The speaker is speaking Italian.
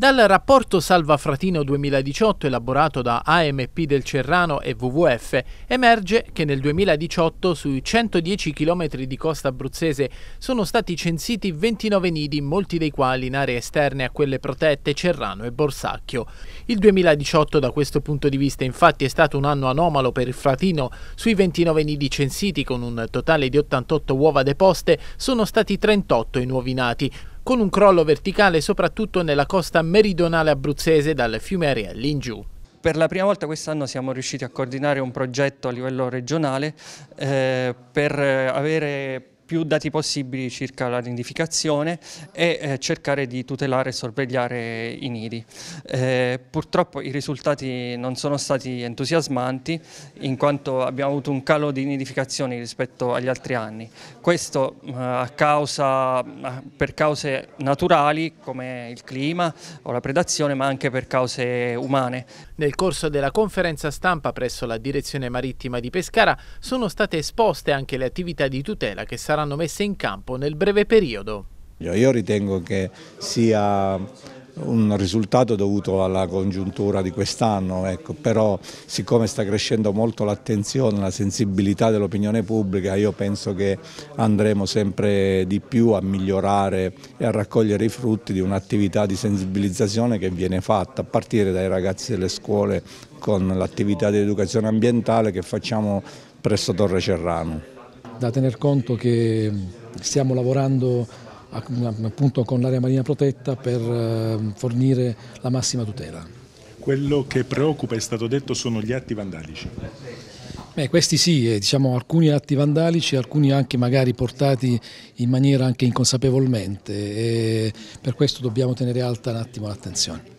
Dal rapporto Salva Fratino 2018 elaborato da AMP del Cerrano e WWF emerge che nel 2018 sui 110 km di costa abruzzese sono stati censiti 29 nidi, molti dei quali in aree esterne a quelle protette Cerrano e Borsacchio. Il 2018 da questo punto di vista infatti è stato un anno anomalo per il Fratino, sui 29 nidi censiti con un totale di 88 uova deposte sono stati 38 i nuovi nati, con un crollo verticale soprattutto nella costa meridionale abruzzese dal fiume Arielli in giù. Per la prima volta quest'anno siamo riusciti a coordinare un progetto a livello regionale eh, per avere più dati possibili circa la nidificazione e eh, cercare di tutelare e sorvegliare i nidi. Eh, purtroppo i risultati non sono stati entusiasmanti in quanto abbiamo avuto un calo di nidificazioni rispetto agli altri anni. Questo eh, causa, eh, per cause naturali come il clima o la predazione ma anche per cause umane. Nel corso della conferenza stampa presso la Direzione Marittima di Pescara sono state esposte anche le attività di tutela che saranno saranno messe in campo nel breve periodo. Io ritengo che sia un risultato dovuto alla congiuntura di quest'anno, ecco. però siccome sta crescendo molto l'attenzione, la sensibilità dell'opinione pubblica, io penso che andremo sempre di più a migliorare e a raccogliere i frutti di un'attività di sensibilizzazione che viene fatta a partire dai ragazzi delle scuole con l'attività di educazione ambientale che facciamo presso Torre Cerrano da tener conto che stiamo lavorando appunto con l'area marina protetta per ehm, fornire la massima tutela. Quello che preoccupa, è stato detto, sono gli atti vandalici. Beh, questi sì, eh, diciamo, alcuni atti vandalici, alcuni anche magari portati in maniera anche inconsapevolmente e per questo dobbiamo tenere alta un attimo l'attenzione.